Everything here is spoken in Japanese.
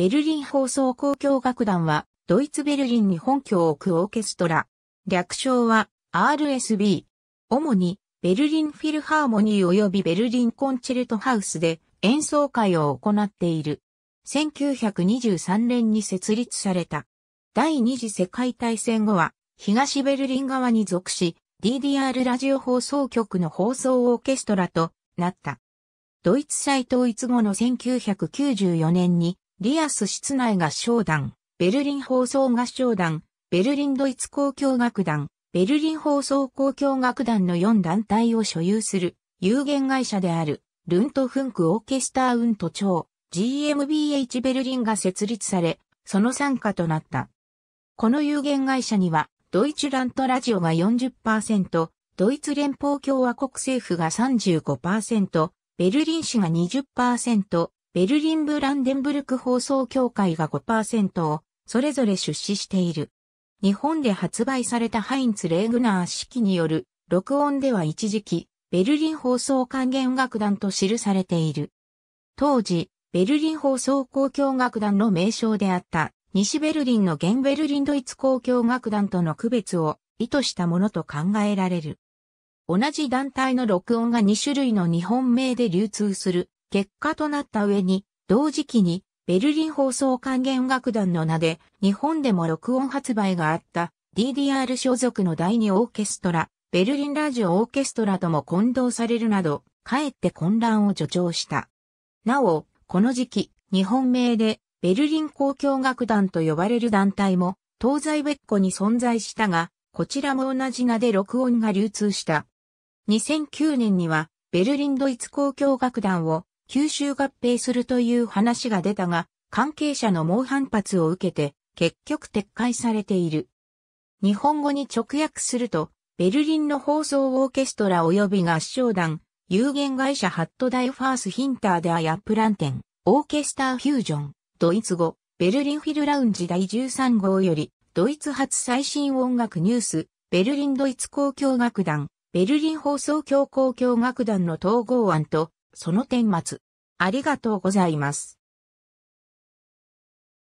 ベルリン放送交響楽団は、ドイツベルリンに本拠を置くオーケストラ。略称は RSB。主に、ベルリンフィルハーモニー及びベルリンコンチェルトハウスで演奏会を行っている。1923年に設立された。第二次世界大戦後は、東ベルリン側に属し、DDR ラジオ放送局の放送オーケストラとなった。ドイツ再統一後の1994年にリアス室内合唱団、ベルリン放送合唱団、ベルリンドイツ交響楽団、ベルリン放送交響楽団の4団体を所有する有限会社である、ルントフンクオーケスターウント長、GmbH ベルリンが設立され、その参加となった。この有限会社には、ドイツラントラジオが40%、ドイツ連邦共和国政府が35%、ベルリン市が20%、ベルリンブランデンブルク放送協会が5%をそれぞれ出資している。日本で発売されたハインツ・レーグナー式による録音では一時期、ベルリン放送管弦楽団と記されている。当時、ベルリン放送公共楽団の名称であった西ベルリンのゲンベルリンドイツ公共楽団との区別を意図したものと考えられる。同じ団体の録音が2種類の日本名で流通する結果となった上に、同時期にベルリン放送管弦楽団の名で日本でも録音発売があった DDR 所属の第二オーケストラ、ベルリンラジオオーケストラとも混同されるなど、かえって混乱を助長した。なお、この時期、日本名でベルリン交響楽団と呼ばれる団体も東西別個に存在したが、こちらも同じ名で録音が流通した。2009年にはベルリンドイツ交響楽団を九州合併するという話が出たが、関係者の猛反発を受けて、結局撤回されている。日本語に直訳すると、ベルリンの放送オーケストラ及び合唱団、有限会社ハットダイファースヒンターでアヤプランテン、オーケスターフュージョン、ドイツ語、ベルリンフィルラウンジ第13号より、ドイツ発最新音楽ニュース、ベルリンドイツ交響楽団、ベルリン放送協交響楽団の統合案と、その点末。ありがとうございます。